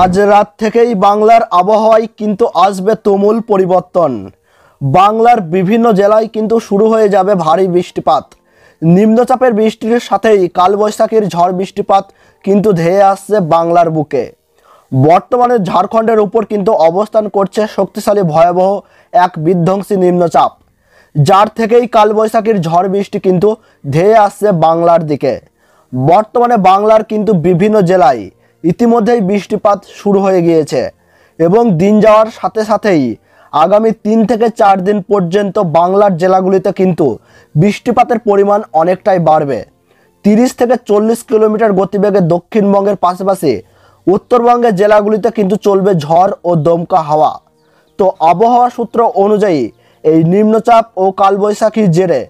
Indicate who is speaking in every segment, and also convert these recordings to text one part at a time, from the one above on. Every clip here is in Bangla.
Speaker 1: আজ রাত থেকেই বাংলার আবহাওয়ায় কিন্তু আসবে তুমুল পরিবর্তন বাংলার বিভিন্ন জেলায় কিন্তু শুরু হয়ে যাবে ভারী বৃষ্টিপাত নিম্নচাপের বৃষ্টির সাথেই কালবৈশাখীর ঝড় বৃষ্টিপাত কিন্তু ধেয়ে আসছে বাংলার বুকে বর্তমানে ঝাড়খণ্ডের উপর কিন্তু অবস্থান করছে শক্তিশালী ভয়াবহ এক বিধ্বংসী নিম্নচাপ যার থেকেই কালবৈশাখীর ঝড় বৃষ্টি কিন্তু ধেয়ে আসছে বাংলার দিকে বর্তমানে বাংলার কিন্তু বিভিন্ন জেলায় ইতিমধ্যেই বৃষ্টিপাত শুরু হয়ে গিয়েছে এবং দিন যাওয়ার সাথে সাথেই আগামী তিন থেকে চার দিন পর্যন্ত বাংলার জেলাগুলিতে কিন্তু বৃষ্টিপাতের পরিমাণ অনেকটাই বাড়বে তিরিশ থেকে চল্লিশ কিলোমিটার গতিবেগে দক্ষিণবঙ্গের পাশাপাশি উত্তরবঙ্গের জেলাগুলিতে কিন্তু চলবে ঝড় ও দমকা হাওয়া তো আবহাওয়া সূত্র অনুযায়ী এই নিম্নচাপ ও কালবৈশাখীর জেরে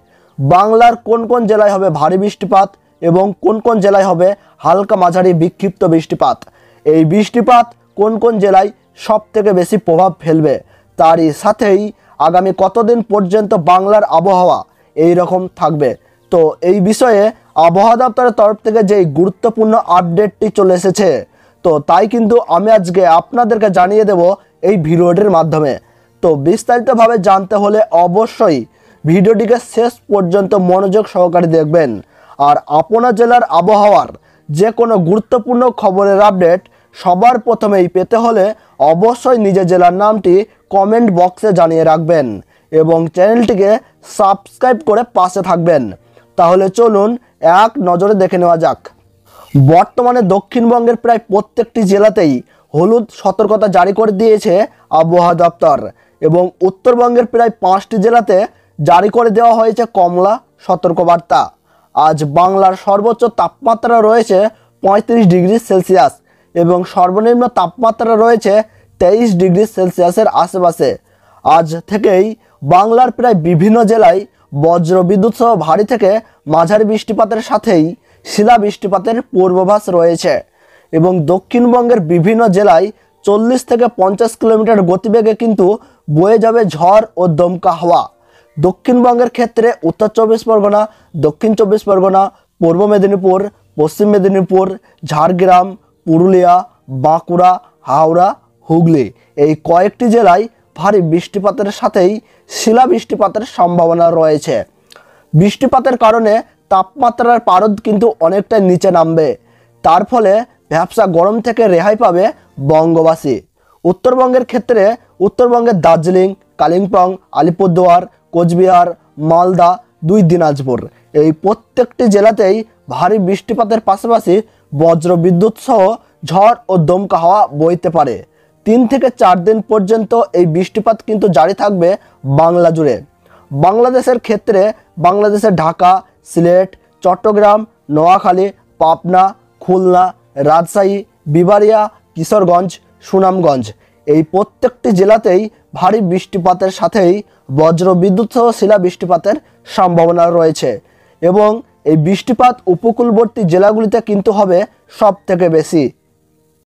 Speaker 1: বাংলার কোন কোন জেলায় হবে ভারী বৃষ্টিপাত এবং কোন কোন জেলায় হবে হালকা মাঝারি বিক্ষিপ্ত বৃষ্টিপাত এই বৃষ্টিপাত কোন কোন জেলায় সব থেকে বেশি প্রভাব ফেলবে তারই সাথেই আগামী কতদিন পর্যন্ত বাংলার আবহাওয়া এই রকম থাকবে তো এই বিষয়ে আবহাওয়া দপ্তরের তরফ থেকে যে গুরুত্বপূর্ণ আপডেটটি চলে এসেছে তো তাই কিন্তু আমি আজকে আপনাদেরকে জানিয়ে দেব এই ভিডিওটির মাধ্যমে তো বিস্তারিতভাবে জানতে হলে অবশ্যই ভিডিওটিকে শেষ পর্যন্ত মনোযোগ সহকারে দেখবেন আর আপনার জেলার আবহাওয়ার যে কোনো গুরুত্বপূর্ণ খবরের আপডেট সবার প্রথমেই পেতে হলে অবশ্যই নিজের জেলার নামটি কমেন্ট বক্সে জানিয়ে রাখবেন এবং চ্যানেলটিকে সাবস্ক্রাইব করে পাশে থাকবেন তাহলে চলুন এক নজরে দেখে নেওয়া যাক বর্তমানে দক্ষিণবঙ্গের প্রায় প্রত্যেকটি জেলাতেই হলুদ সতর্কতা জারি করে দিয়েছে আবহাওয়া দপ্তর এবং উত্তরবঙ্গের প্রায় পাঁচটি জেলাতে জারি করে দেওয়া হয়েছে কমলা সতর্কবার্তা আজ বাংলার সর্বোচ্চ তাপমাত্রা রয়েছে পঁয়ত্রিশ ডিগ্রি সেলসিয়াস এবং সর্বনিম্ন তাপমাত্রা রয়েছে তেইশ ডিগ্রি সেলসিয়াসের আশেপাশে আজ থেকেই বাংলার প্রায় বিভিন্ন জেলায় বজ্র বিদ্যুৎ সহ ভারী থেকে মাঝারি বৃষ্টিপাতের সাথেই শিলা বৃষ্টিপাতের পূর্বাভাস রয়েছে এবং দক্ষিণবঙ্গের বিভিন্ন জেলায় চল্লিশ থেকে পঞ্চাশ কিলোমিটার গতিবেগে কিন্তু বয়ে যাবে ঝড় ও দমকা হাওয়া দক্ষিণবঙ্গের ক্ষেত্রে উত্তর চব্বিশ পরগনা দক্ষিণ চব্বিশ পরগনা পূর্ব মেদিনীপুর পশ্চিম মেদিনীপুর ঝাড়গ্রাম পুরুলিয়া বাঁকুড়া হাওড়া হুগলি এই কয়েকটি জেলায় ভারী বৃষ্টিপাতের সাথেই শিলা বৃষ্টিপাতের সম্ভাবনা রয়েছে বৃষ্টিপাতের কারণে তাপমাত্রার পারদ কিন্তু অনেকটা নিচে নামবে তার ফলে ব্যবসা গরম থেকে রেহাই পাবে বঙ্গবাসী উত্তরবঙ্গের ক্ষেত্রে উত্তরবঙ্গের দার্জিলিং কালিম্পং আলিপুরদুয়ার কোচবিহার মালদা দুই দিনাজপুর এই প্রত্যেকটি জেলাতেই ভারী বৃষ্টিপাতের পাশাপাশি বজ্র বিদ্যুৎ সহ ঝড় ও দমকা হাওয়া বইতে পারে তিন থেকে চার দিন পর্যন্ত এই বৃষ্টিপাত কিন্তু জারি থাকবে বাংলা জুড়ে বাংলাদেশের ক্ষেত্রে বাংলাদেশের ঢাকা সিলেট চট্টগ্রাম নোয়াখালী পাবনা খুলনা রাজশাহী বিবারিয়া কিশোরগঞ্জ সুনামগঞ্জ এই প্রত্যেকটি জেলাতেই ভারী বৃষ্টিপাতের সাথেই বজ্র বিদ্যুৎ সহ শিলা বৃষ্টিপাতের সম্ভাবনা রয়েছে এবং এই বৃষ্টিপাত উপকূলবর্তী জেলাগুলিতে কিন্তু হবে সব থেকে বেশি